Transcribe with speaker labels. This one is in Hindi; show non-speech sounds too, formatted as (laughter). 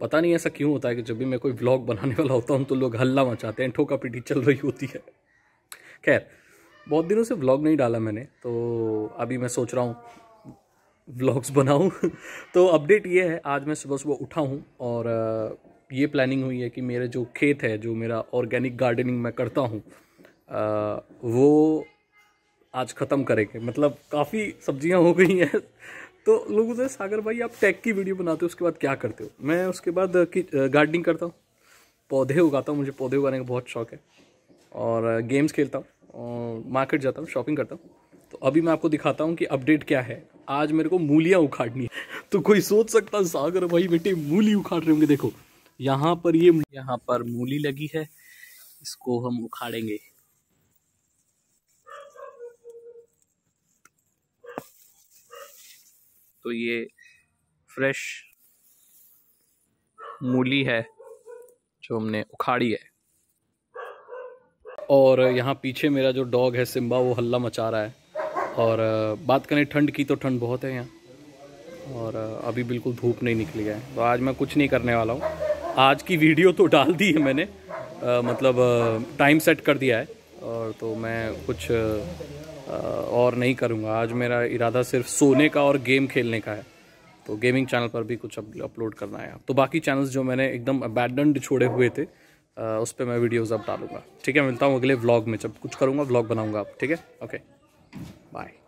Speaker 1: पता नहीं ऐसा क्यों होता है कि जब भी मैं कोई ब्लॉग बनाने वाला होता हूँ तो लोग हल्ला मचाते हैं ठोका पीटी चल रही होती है खैर बहुत दिनों से ब्लॉग नहीं डाला मैंने तो अभी मैं सोच रहा हूँ व्लॉग्स बनाऊँ तो अपडेट ये है आज मैं सुबह सुबह उठा हूँ और ये प्लानिंग हुई है कि मेरे जो खेत है जो मेरा ऑर्गेनिक गार्डनिंग मैं करता हूँ वो आज ख़त्म करेंगे मतलब काफ़ी सब्जियाँ हो गई हैं तो लोग से सागर भाई आप टैक की वीडियो बनाते हो उसके बाद क्या करते हो मैं उसके बाद गार्डनिंग uh, uh, करता हूँ पौधे उगाता हूँ मुझे पौधे उगाने का बहुत शौक है और गेम्स uh, खेलता हूँ और मार्केट जाता हूँ शॉपिंग करता हूँ तो अभी मैं आपको दिखाता हूँ कि अपडेट क्या है आज मेरे को मूलियाँ उखाड़नी है (laughs) तो कोई सोच सकता सागर भाई बेटे मूली उखाड़ रहे होंगे देखो यहाँ पर ये यहाँ पर मूली लगी है इसको हम उखाड़ेंगे तो ये फ्रेश मूली है जो हमने उखाड़ी है और यहाँ पीछे मेरा जो डॉग है सिम्बा वो हल्ला मचा रहा है और बात करें ठंड की तो ठंड बहुत है यहाँ और अभी बिल्कुल धूप नहीं निकली है तो आज मैं कुछ नहीं करने वाला हूँ आज की वीडियो तो डाल दी है मैंने आ, मतलब टाइम सेट कर दिया है और तो मैं कुछ और नहीं करूँगा आज मेरा इरादा सिर्फ सोने का और गेम खेलने का है तो गेमिंग चैनल पर भी कुछ अपलोड करना है तो बाकी चैनल्स जो मैंने एकदम बैडंड छोड़े हुए थे उस पर मैं वीडियोज़ अब डालूंगा ठीक है मिलता हूँ अगले व्लॉग में जब कुछ करूँगा व्लॉग बनाऊँगा आप ठीक है ओके बाय